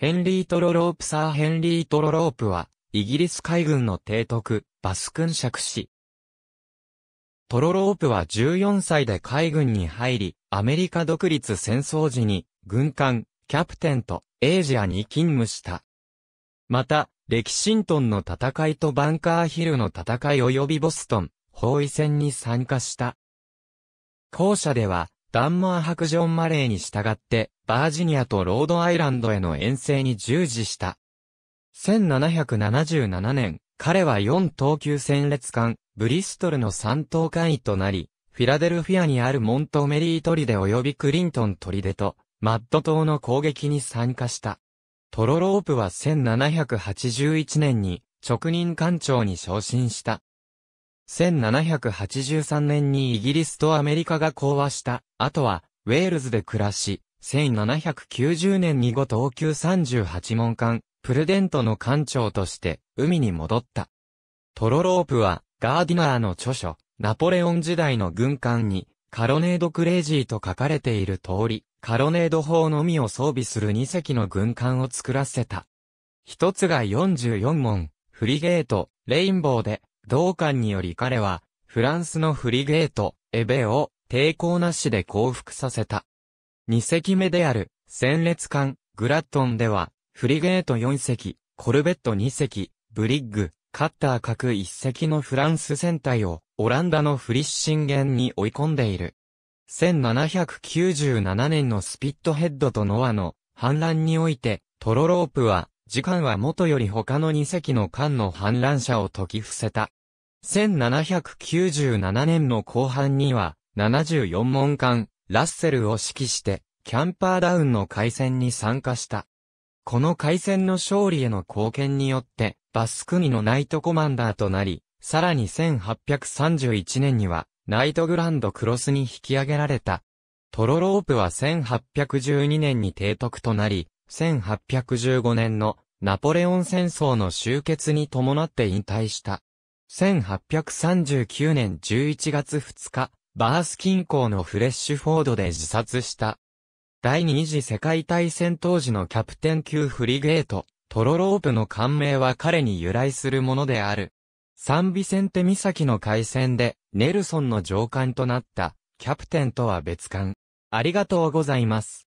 ヘンリー・トロロープサー・ヘンリー・トロロープは、イギリス海軍の提督、バス君爵士。トロロープは14歳で海軍に入り、アメリカ独立戦争時に、軍艦、キャプテンと、エイジアに勤務した。また、レキシントンの戦いとバンカーヒルの戦い及びボストン、包囲戦に参加した。校舎では、ダンマー白ジョン・マレーに従って、バージニアとロードアイランドへの遠征に従事した。1777年、彼は4等級戦列艦、ブリストルの3等艦位となり、フィラデルフィアにあるモントメリー砦及びクリントン砦と、マッド島の攻撃に参加した。トロロープは1781年に、職人艦長に昇進した。1783年にイギリスとアメリカが講和した、後は、ウェールズで暮らし、1790年に後東級38門艦、プルデントの艦長として、海に戻った。トロロープは、ガーディナーの著書、ナポレオン時代の軍艦に、カロネードクレイジーと書かれている通り、カロネード砲のみを装備する2隻の軍艦を作らせた。一つが44門、フリゲート、レインボーで、同館により彼は、フランスのフリゲート、エベを、抵抗なしで降伏させた。二隻目である、戦列艦、グラットンでは、フリゲート四隻、コルベット二隻、ブリッグ、カッター各一隻のフランス船隊を、オランダのフリッシンゲンに追い込んでいる。1797年のスピットヘッドとノアの反乱において、トロロープは時間は元より他の2隻の艦の反乱者を解き伏せた。1797年の後半には、74門艦、ラッセルを指揮して、キャンパーダウンの海戦に参加した。この海戦の勝利への貢献によって、バスクニのナイトコマンダーとなり、さらに1831年には、ナイトグランドクロスに引き上げられた。トロロープは1812年に提督となり、1815年のナポレオン戦争の終結に伴って引退した。1839年11月2日、バース近郊のフレッシュフォードで自殺した。第二次世界大戦当時のキャプテン級フリゲート、トロロープの艦名は彼に由来するものである。サンビセンテ岬の海戦で、ネルソンの上官となった、キャプテンとは別艦。ありがとうございます。